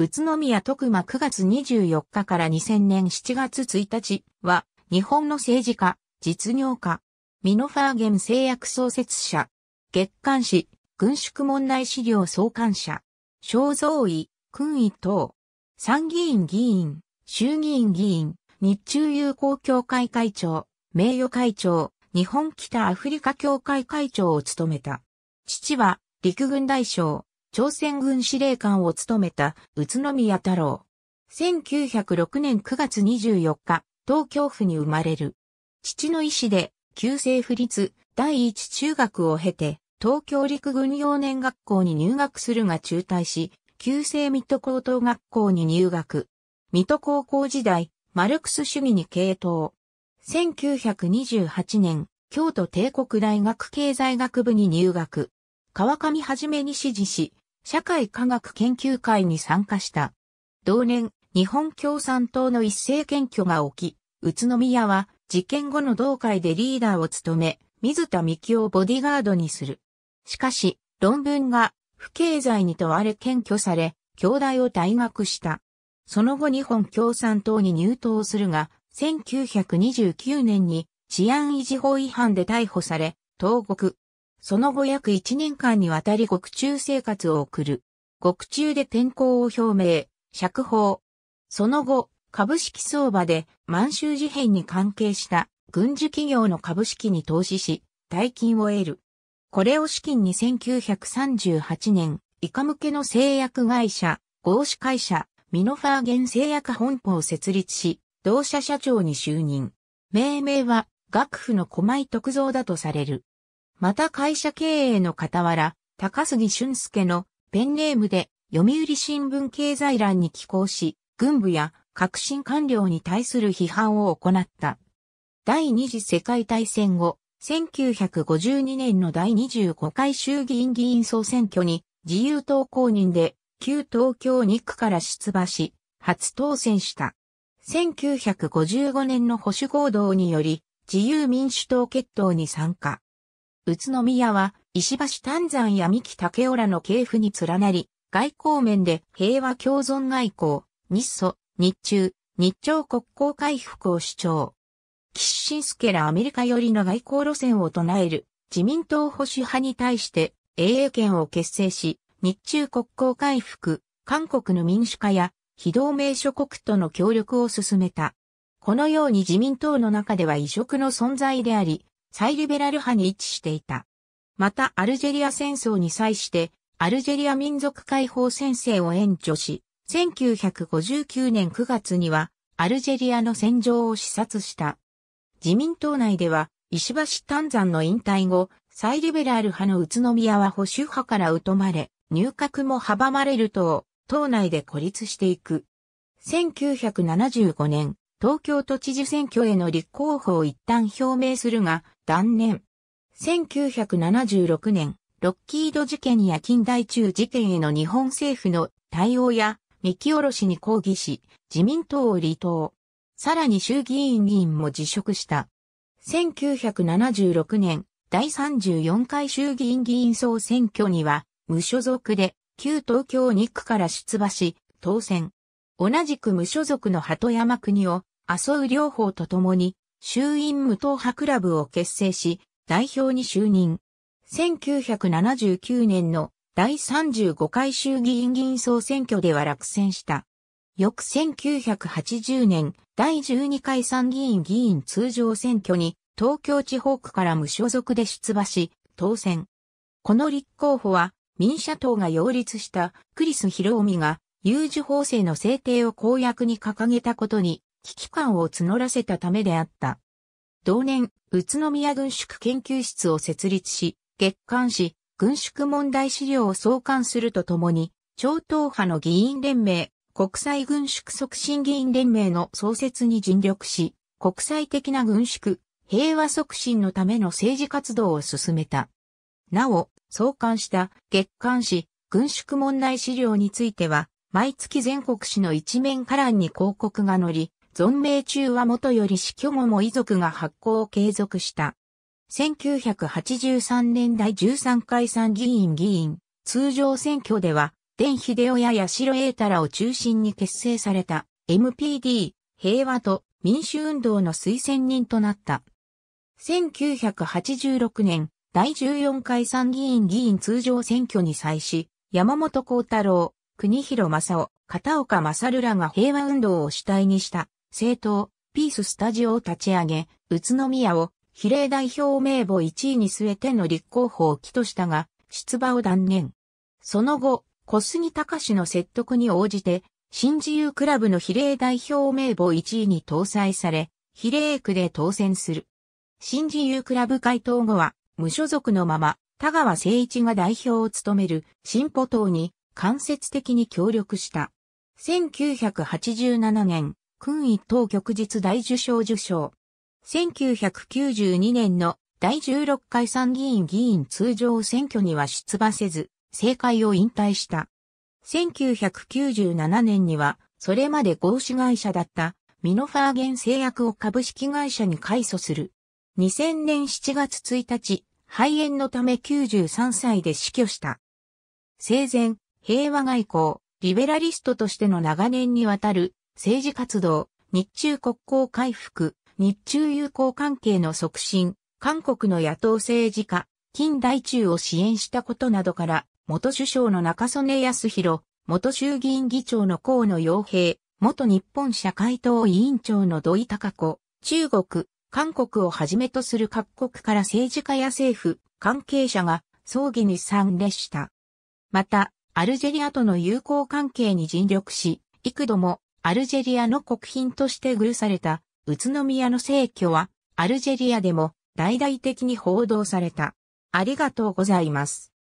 宇都宮徳間9月24日から2000年7月1日は、日本の政治家、実業家、ミノファーゲン製薬創設者、月刊誌、軍縮問題資料創刊者、肖像医、君位等、参議院議員、衆議院議員、日中友好協会会長、名誉会長、日本北アフリカ協会会長を務めた。父は陸軍大将、朝鮮軍司令官を務めた宇都宮太郎。1906年9月24日、東京府に生まれる。父の意志で、旧制府立第一中学を経て、東京陸軍幼年学校に入学するが中退し、旧制水戸高等学校に入学。水戸高校時代、マルクス主義に傾倒。1928年、京都帝国大学経済学部に入学。川上はじめに指示し、社会科学研究会に参加した。同年、日本共産党の一斉検挙が起き、宇都宮は事件後の同会でリーダーを務め、水田美紀をボディガードにする。しかし、論文が不経済に問われ検挙され、京大を退学した。その後日本共産党に入党するが、1929年に治安維持法違反で逮捕され、投獄。その後約1年間にわたり獄中生活を送る。獄中で転校を表明、釈放。その後、株式相場で満州事変に関係した軍需企業の株式に投資し、大金を得る。これを資金に1938年、イカ向けの製薬会社、合資会社、ミノファーゲン製薬本舗を設立し、同社社長に就任。命名は、学府の小井徳造だとされる。また会社経営の傍ら、高杉俊介のペンネームで読売新聞経済欄に寄稿し、軍部や革新官僚に対する批判を行った。第二次世界大戦後、1952年の第25回衆議院議員総選挙に自由党公認で旧東京2区から出馬し、初当選した。1955年の保守行動により自由民主党決闘に参加。宇都宮は、石橋丹山や三木竹浦らの系譜に連なり、外交面で平和共存外交、日ソ、日中、日朝国交回復を主張。キッシンスケらアメリカ寄りの外交路線を唱える自民党保守派に対して英英圏を結成し、日中国交回復、韓国の民主化や非同盟諸国との協力を進めた。このように自民党の中では異色の存在であり、イリベラル派に位置していた。またアルジェリア戦争に際して、アルジェリア民族解放戦線を援助し、1959年9月には、アルジェリアの戦場を視察した。自民党内では、石橋丹山の引退後、イリベラル派の宇都宮は保守派から疎まれ、入閣も阻まれると、党内で孤立していく。1975年、東京都知事選挙への立候補を一旦表明するが、断念。1976年、ロッキード事件や近代中事件への日本政府の対応や見下ろしに抗議し、自民党を離党。さらに衆議院議員も辞職した。1976年、第34回衆議院議員総選挙には、無所属で、旧東京2区から出馬し、当選。同じく無所属の鳩山国を、麻生両方と共に、衆院無党派クラブを結成し、代表に就任。1979年の第35回衆議院議員総選挙では落選した。翌1980年、第12回参議院議員通常選挙に、東京地方区から無所属で出馬し、当選。この立候補は、民社党が擁立したクリス・ヒロオミが、有事法制の制定を公約に掲げたことに危機感を募らせたためであった。同年、宇都宮軍縮研究室を設立し、月刊誌、軍縮問題資料を創刊するとともに、超党派の議員連盟、国際軍縮促進議員連盟の創設に尽力し、国際的な軍縮、平和促進のための政治活動を進めた。なお、創刊した月刊誌、軍縮問題資料については、毎月全国紙の一面カランに広告が載り、存命中は元より死去後も遺族が発行を継続した。1983年第13回参議院議員、通常選挙では、天秀夫や八代栄太らを中心に結成された MPD、平和と民主運動の推薦人となった。1986年、第14回参議院議員通常選挙に際し、山本幸太郎、国広正夫、片岡正らが平和運動を主体にした政党、ピーススタジオを立ち上げ、宇都宮を比例代表名簿1位に据えての立候補を起としたが、出馬を断念。その後、小杉隆の説得に応じて、新自由クラブの比例代表名簿1位に搭載され、比例区で当選する。新自由クラブ回答後は、無所属のまま、田川誠一が代表を務める進歩党に間接的に協力した。1987年、勲一等局日大受賞受賞。1992年の第16回参議院議員通常選挙には出馬せず、政界を引退した。1997年には、それまで合資会社だったミノファーゲン製薬を株式会社に改組する。2000年7月1日、肺炎のため93歳で死去した。生前、平和外交、リベラリストとしての長年にわたる政治活動、日中国交回復、日中友好関係の促進、韓国の野党政治家、近代中を支援したことなどから、元首相の中曽根康弘、元衆議院議長の河野洋平、元日本社会党委員長の土井隆子、中国、韓国をはじめとする各国から政治家や政府、関係者が葬儀に参列した。また、アルジェリアとの友好関係に尽力し、幾度もアルジェリアの国賓として寓された、宇都宮の聖居は、アルジェリアでも大々的に報道された。ありがとうございます。